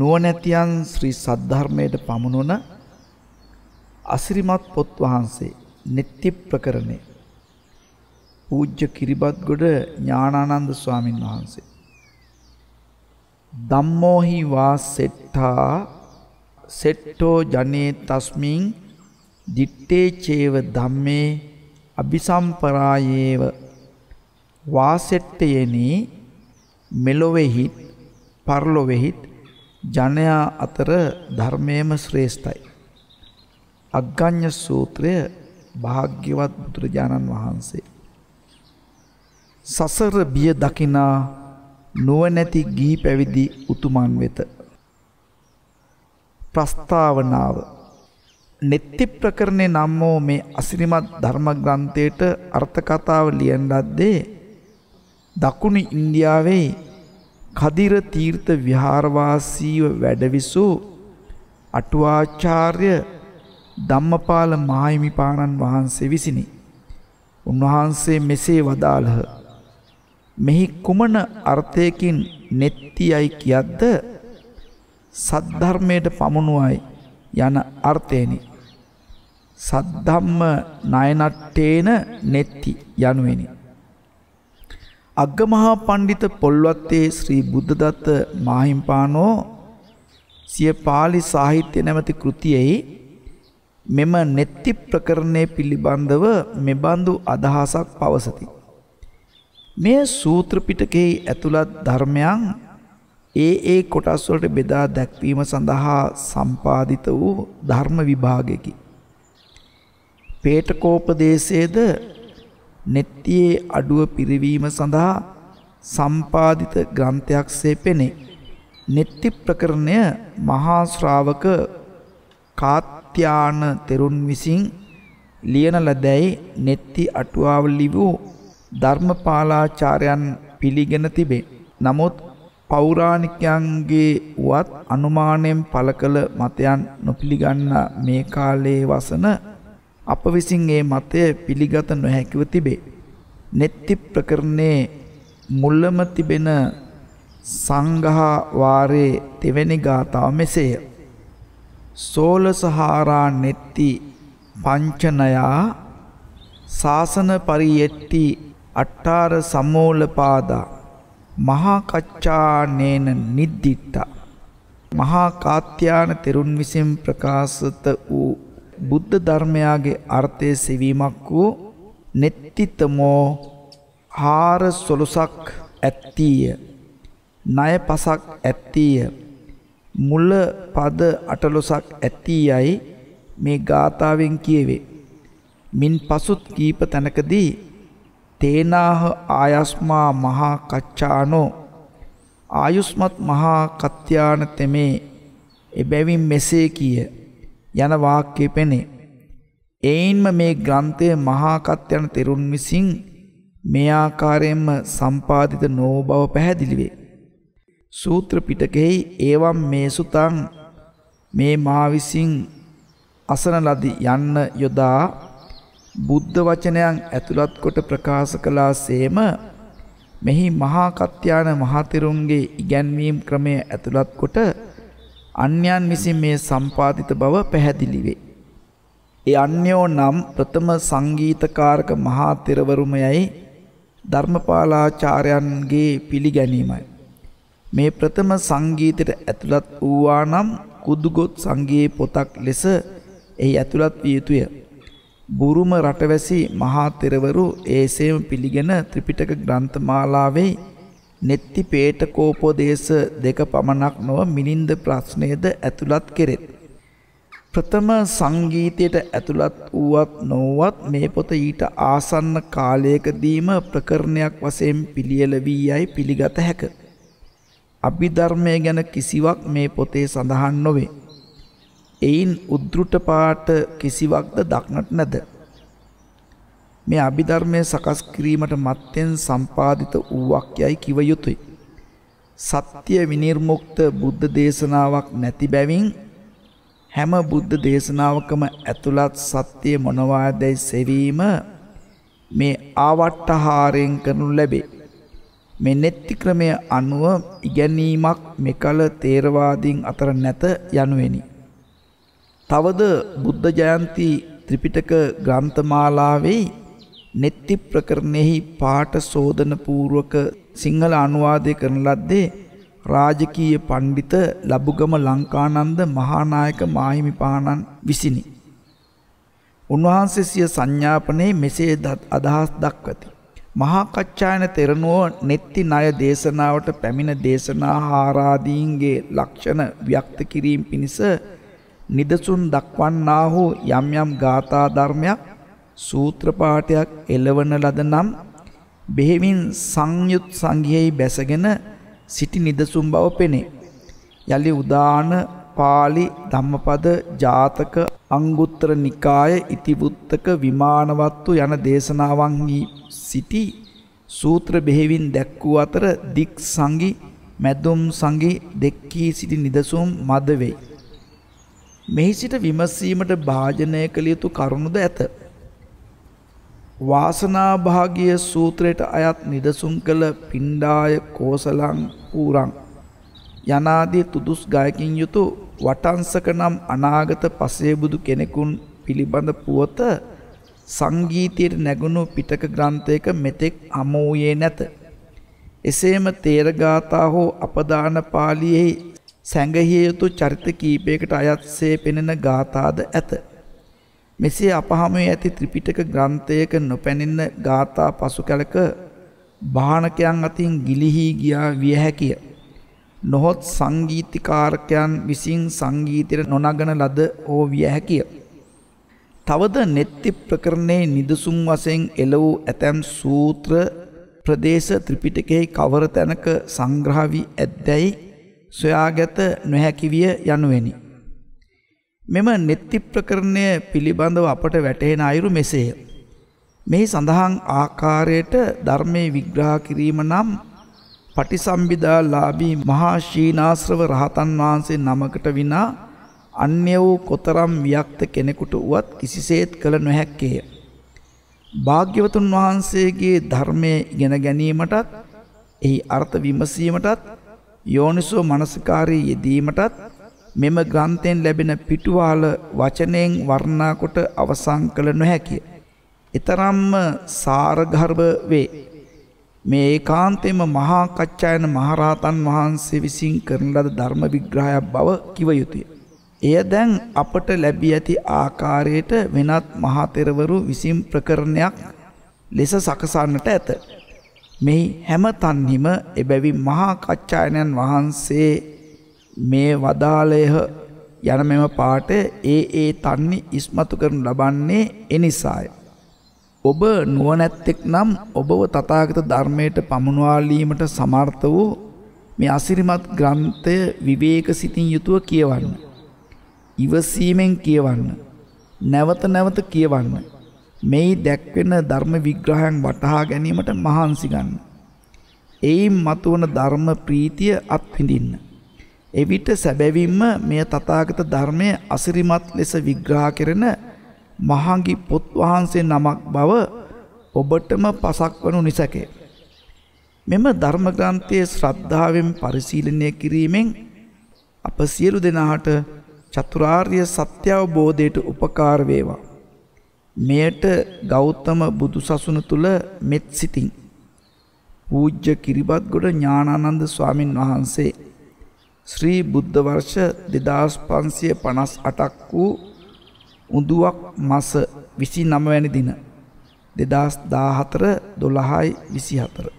නුවණැතියන් ශ්‍රී සද්ධර්මයට පමුණුන අසිරිමත් පොත් වහන්සේ නිත්‍ය ප්‍රකරණේ පූජ්‍ය කිරිබත්ගොඩ ඥානානන්ද ස්වාමින් වහන්සේ ධම්මෝහි වාසෙට්ඨා සෙට්ටෝ ජනේ තස්මින් දිත්තේ චේව ධම්මේ අபிසම්පරායේව වාසෙට්ටයනි මෙලොවෙහිත් පරලොවෙහිත් ජනයා අතර ධර්මයේම ශ්‍රේෂ්ඨයි. අග්ගඤ්ඤ සූත්‍රය භාග්‍යවත් බුදුරජාණන් වහන්සේ සසර බිය දකිනා නුවණැති ගී පැවිදි උතුමන් වෙත ප්‍රස්තාවනාව නෙත්ති ප්‍රකරණේ නම් වූ මේ අසිරිමත් ධර්ම ග්‍රන්ථයට අර්ථ කතාව ලියන ලද්දේ දකුණු ඉන්දියාවේ කදිර තීර්ථ විහාරවාසීව වැඩවිසූ අටුවාචාර්ය ධම්මපාල මාහිමිපාණන් වහන්සේ විසිනි. උන්වහන්සේ මෙසේ වදාළහ. මෙහි කුමන අර්ථයකින් නෙත්තියයි කියද්ද සද්ධර්මයට පමුණුවයි යන අර්ථයනි. සද්ධම්ම නයනට්ටේන නෙත්ති යනුවෙනි. අග්ගමහා පණ්ඩිත පොල්වත්තේ ශ්‍රී බුද්ධදත්ත මාහිම්පානෝ සිය පාලි සාහිත්‍ය නැමැති කෘතියෙහි මෙම නෙත්ති ප්‍රකරණය පිළිබඳව මෙබඳු අදහසක් පවසති. මේ සූත්‍රපිටකෙහි ඇතුළත් ධර්මයන් ඒ ඒ කොටස්වලට බෙදා දැක්වීම සඳහා සම්පාධිත වූ ධර්ම විභාගකි. පේටකෝපදේශයේද නෙත්තියේ අඩුව පිරිවීම සඳහා සම්පාදිත ග්‍රන්ථයක්සේ පෙනේ. නෙත්ති ප්‍රකරණය මහා ශ්‍රාවක කාත්‍යාන තෙරුන් විසින් ලියන ලදැයි නෙත්ති අටුවාව ලිවූ ධර්මපාලාචාර්යන් පිළිගෙන තිබේ. නමුත් පෞරාණිකයන්ගේ වත් අනුමානයෙන් පළ කළ මතයන් නොපිළිගන්න මේ කාලයේ වසන අප විසින් ඒ මතය පිළිගත නොහැකිව තිබේ. නෙත්ති ප්‍රකරණයේ මුල්ලම තිබෙන සංඝහා වාරයේ තෙවැනි ගාථාව මෙසේය. සෝලසහාරා නෙත්ති පංචනයා සාසන පරියෙට්ටි අට්ටාර සමෝලපාදා මහා කච්චානේන නිද්දිට්ටා මහා කාත්‍යාන තෙරුන් විසින් ප්‍රකාශත වූ බුද්ධ ධර්මයාගේ අර්ථය සෙවීමක් වූ නෙත්තිතමෝ හාර සොලුසක් ඇත්තීය ණය පසක් ඇත්තීය මුල පද අටලොසක් ඇත්තීයයි මේ ගාථාවෙන් කියවේ මින් පසුත් කීප තැනකදී තේනාහ ආයස්මා මහා කච්චානෝ ආයුස්මත් මහා කත්‍යාන තෙමේ එබැවින් මෙසේ කිය යන වාක්‍යය පෙනේ. එයින්ම මේ ග්‍රන්ථය මහාකත් යන තෙරුන් විසින් මේ ආකාරයෙන්ම සම්පාදිත නෝ බව පැහැදිලිවේ. සූත්‍ර පිටකෙහි ඒවම් මේසුතං මේ මා විසින් අසන ලදි යන්න යොදා බුද්ධ වචනයන් ඇතුළත් කොට ප්‍රකාශ කළාseම මෙහි මහා කත්යාන මහතෙරුන්ගේ ඉගැන්වීම් ක්‍රමය ඇතුළත් කොට අන්‍යයන් විසින් මේ සම්පාධිත බව පැහැදිලි වේ. ඒ අන්‍යෝ නම් ප්‍රථම සංගීතකාරක මහා තෙරවරුම යයි ධර්මපාලාචාර්යන්ගේ පිළිගැනීමයි. මේ ප්‍රථම සංගීතයට ඇතුළත් වූවා නම් කුදුගොත් සංගයේ පොතක් ලෙස එහි ඇතුළත් විය යුතුය. බුරුම රටවැසි මහා තෙරවරු ඒසේම පිළිගෙන ත්‍රිපිටක ග්‍රන්ථමාලාවේ නෙත්ති පේට කෝපෝදේශ දෙක පමණක් නොව මිනින්ද ප්‍රශ්නයද ඇතුළත් කෙරෙත්. ප්‍රථම සංගීතයට ඇතුළත් වුවත් නොවත් මේ පොත ඊට ආසන්න කාලයකදීම ප්‍රකරණයක් වසයෙන් පිළියල වී යයි පිළිගත හැක. අභිධර්මය ගැන කිසිවක් මේ පොතේ සඳහන් නොවේ. එයින් උද්දෘට පාට කිසිවක්ද දක්නට නැද. මේ අභිධර්මය සකස් කිරීමට මත්තෙන් සම්පාදිත වූවක් යයි කිව යුතුයි. සත්‍ය විනිර්මුක්ත බුද්ධ දේශනාවක් නැති බැවින් හැම බුද්ධ දේශනාවකම ඇතුළත් සත්‍යය මොනවාදැයි සෙවීම මේ ආවට්ටහාරයෙන් කරනු ලැබේ. මේ නෙත්ති ක්‍රමය අනුව ඉගැනීමක් මෙකල තේරවාදීන් අතර නැත යනුවෙනි. තවද බුද්ධ ජයන්ති ත්‍රිපිටක ග්‍රන්ථමාලාවෙයි නෙත්ති ප්‍රකරණෙහි පාට සෝදන පූර්වක සිංහල අනුවාදය කරන ලද්දේ රාජකීය පණ්ඩිත ලබුගම ලංකානන්ද මහානායක මාහිමිපාණන් විසිනි. උන්වහන්සේ සිය සංඥාපනයේ මෙසේ අදහස් දක්වති. මහා කච්චායන තෙරණුව නෙත්ති ණය දේශනාවට පැමිණ දේශනා හාරාදීන්ගේ ලක්ෂණ ව්‍යක්ත කිරීම පිණිස නිදසුන් දක්වන්නා වූ යම් යම් ගාථා ධර්මයක් සූත්‍ර පාඨයක් එළවන ලද නම් බෙහෙවින් සංයුත් සංඝයෙහි බැසගෙන සිටි නිදසුන් බව පෙනේ. යලි උදාන පාලි ධම්මපද ජාතක අංගුත්තර නිකාය ඉතිවුත්තක විමානවත්තු යන දේශනාවන්හි සිටි සූත්‍ර බෙහෙවින් දැක්වූ අතර දික් සංගි මැදුම් සංගි දෙක්කී සිටි නිදසුම් මද වෙයි. මෙහි සිට විමසීමට භාජනය කළ යුතු කරුණුද ඇත. වාසනාභාගිය සූත්‍රයට අයත් නිදසුන් කළ පිණ්ඩාය කෝසලං පූරං. යනාදී තුදුස් ගයකින් යුතු වටන්සක නම් අනාගත පසේබුදු කෙනෙකුන් පිළිබඳ පුවත සංගීතයට නැගුණු පිටක ග්‍රන්ථයක මෙතෙක් අමෝයේ නැත. එසේම තේරගාථා හෝ අපදාන පාලියෙහි සැඟහිය යුතු චරිත කීපයකට අයත් සේ පෙනෙන ගාථාද ඇත. මෙසේ අපහමේ ඇති ත්‍රිපිටක ග්‍රන්ථයක නොපැනෙන්න ගාථා පසු කැලක භානකයන් අතින් ගිලිහි ගියා විය හැකිය. නොහොත් සංගීතිකාරකයන් විසින් සංගීතයට නොනගන ලද ඕ විය හැකිය. තවද නෙත්ති ප්‍රකරණයේ නිදසුන් වශයෙන් එළ වූ ඇතැම් සූත්‍ර ප්‍රදේශ ත්‍රිපිටකෙහි කවර තැනක සංග්‍රහ වී ඇත්දැයි සොයාගත නොහැකි විය යනුවෙනි. මෙම නෙත්ති ප්‍රකරණය පිළිබඳව අපට වැටහෙන අයුරු මෙසේය. මෙහි සඳහන් ආකාරයට ධර්මයේ විග්‍රහ කිරීම නම් පටිසම්බිදා ලාබී මහා ශීනාශ්‍රව රහතන් වහන්සේ නමකට විනා අන්‍ය වූ කොතරම් වියක්ත කෙනෙකුට වුවත් කිසිසේත් කළ නොහැක්කේය. භාග්‍යවතුන් වහන්සේගේ ධර්මය ඉගෙන ගැනීමටත් එහි අර්ථ විමසීමටත් යෝනිසෝ මනසිකාරී යෙදීමටත් මෙම ග්‍රන්ථයෙන් ලැබෙන පිටුවාල වචනයෙන් වර්ණනා කොට අවසන් කළ නොහැකිය. ඊතරම්ම සාරගර්භ වේ. මේ ඒකාන්තයෙන්ම මහා කච්චායන මහරහතන් වහන්සේ විසින් කරන ලද ධර්ම විග්‍රහයක් බව කිව යුතුය. එය දැන් අපට ලැබී ඇති ආකාරයට වෙනත් මහතෙරවරු විසින් ප්‍රකරණයක් ලෙස සකසන්නට ඇත. මෙහි හැම තන්හිම එබැවි මහා කච්චායනන් වහන්සේ මේ වදාළයහ යන මෙම පාට ඒ ඒ තන්නේ ඉස්මතු කරනු ලබන්නේ එනිසාය. ඔබ නුවනැත්තෙක් නම් ඔබව තතාගත ධර්මයට පමුණවාලීමට සමර්ථ වූ මේ අසිරිමත් ග්‍රන්ථය විවේක සිතින් යුතුව කියවන්න. ඉවසීමෙන් කියවන්න. නැවත නැවත කියවන්න. මෙයි දැක්වෙන ධර්ම විග්‍රහයන් වටහා ගැනීමට මහන්සිගන්න. එයින් මතුවන ධර්ම ප්‍රීතිය අත්හිඳින්න. එවිට සැබැවින්ම මෙය තතාගත ධර්මය අසිරිමත් ලෙස විග්‍රා කරන මහගි පොත් වහන්සේ නමක් බව ඔබටම පසක් වනු නිසැකේ. මෙම ධර්මග්‍රන්ථය ශ්‍රද්ධාවෙන් පරිශීලනය කිරීමෙන් අප සියලු දෙනාට චතුරාර්ය සත්‍යවබෝධයට උපකාරවේවා. මෙයට ගෞතම බුදු සසුන තුළ මෙත් සිතින්. පූජ්ජ කිරිබත් ගොඩ ඥානානන්ද ස්වාමින් වහන්සේ ශ්‍රී බුද්ධ වර්ෂ දෙදස් පන්සිය පනස් අටක් වූ උඳුවක් මස විසි නමවැනි දින දෙදස් දාහතර දොළහයි විසි හතර.